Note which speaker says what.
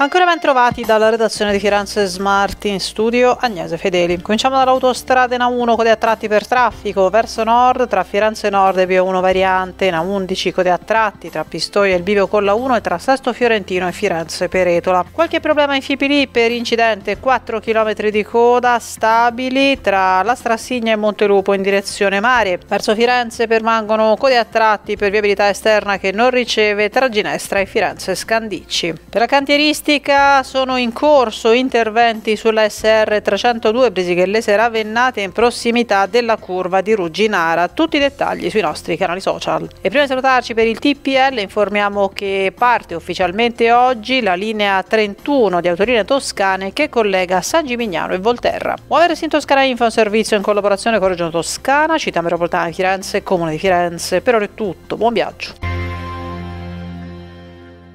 Speaker 1: Ancora ben trovati dalla redazione di Firenze Smart in studio Agnese Fedeli. Cominciamo dall'autostrada in a 1 code a tratti per traffico verso nord tra Firenze Nord e Via 1 Variante, in a 11 code a tratti tra Pistoia e il Bivio la 1 e tra Sesto Fiorentino e Firenze Peretola. Qualche problema in Fipili per incidente 4 km di coda stabili tra la Strassigna e Montelupo in direzione mare. Verso Firenze permangono code a tratti per viabilità esterna che non riceve tra Ginestra e Firenze Scandicci. Per la cantieristica turistica sono in corso interventi sulla SR 302 Brisighellese Ravennate in prossimità della curva di Rugginara. Tutti i dettagli sui nostri canali social. E prima di salutarci per il TPL informiamo che parte ufficialmente oggi la linea 31 di Autoline Toscane che collega San Gimignano e Volterra. Muoversi in Toscana Info è un servizio in collaborazione con Regione Toscana, Città Metropolitana di Firenze e Comune di Firenze. Per ora è tutto, buon viaggio.